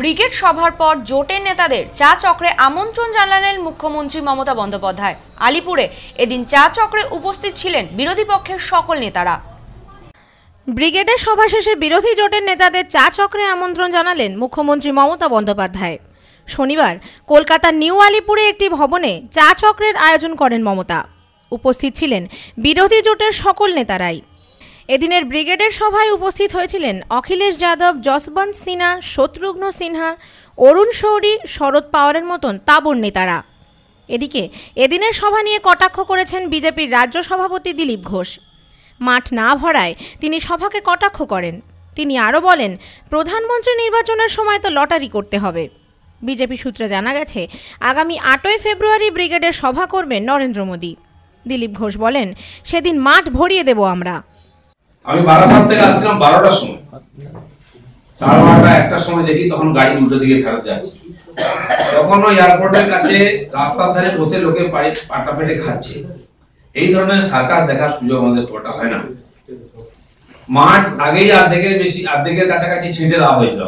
brigade সভার পর জোটের নেতাদের চা চক্রে আমন্ত্রণ জানালেন মুখ্যমন্ত্রী মমতা বন্দ্যোপাধ্যায় আলিপুরে এদিন চা চক্রে উপস্থিত ছিলেন বিরোধী পক্ষের সকল নেতারা ব্রিগেডের সভা শেষে বিরোধী জোটের নেতাদের চা চক্রে আমন্ত্রণ জানালেন মুখ্যমন্ত্রী মমতা বন্দ্যোপাধ্যায় শনিবার কলকাতার নিউ আলিপুরে একটি ভবনে চা চক্রের আয়োজন করেন মমতা উপস্থিত ছিলেন বিরোধী জোটের সকল নেতারাই এদিনের ব্রিগেডের সভায় উপস্থিত হয়েছিলেন অখিলেশ যাদব যশবন্ত সিনহা শত্রুঘ্ন সিনহা অরুণ শৌরী শরদ পাওয়ারের মতন তাবর নেতারা এদিকে এদিনের সভা নিয়ে কটাক্ষ করেছেন বিজেপির রাজ্য সভাপতি দিলীপ ঘোষ মাঠ না ভরায় তিনি সভাকে কটাক্ষ করেন তিনি আরও বলেন প্রধানমন্ত্রী নির্বাচনের সময় তো লটারি করতে হবে বিজেপি সূত্রে জানা গেছে আগামী আটই ফেব্রুয়ারি ব্রিগেডের সভা করবেন নরেন্দ্র মোদী দিলীপ ঘোষ বলেন সেদিন মাঠ ভরিয়ে দেব আমরা আমি বারাসাত থেকে আসছিলাম বারোটার সময় সাড়ে বারোটা একটার সময় দেখি তখন গাড়ি উল্টো দিকে ফেরত যাচ্ছে তখন ওই এয়ারপোর্টের কাছে রাস্তার ধারে বসে লোকে পাটা পেটে খাচ্ছে এই ধরনের সার্কাস দেখার সুযোগ আমাদের পোর্টাল হয় না মাঠ আগেই অর্ধেকের বেশি আর্ধেকের কাছাকাছি ছেঁটে দেওয়া হয়েছিল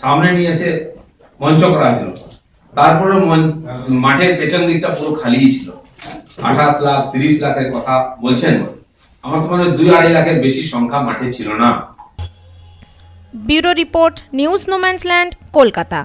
সামনে নিয়ে এসে মঞ্চ করা হয়েছিল তারপরে মাঠের পেছন দিকটা পুরো খালিই ছিল আঠাশ লাখ তিরিশ লাখের কথা বলছেন আমার মনে হয় দুই আড়াই লাখের বেশি সংখ্যা মাঠে ছিল না bureau report news no man's land Kolkata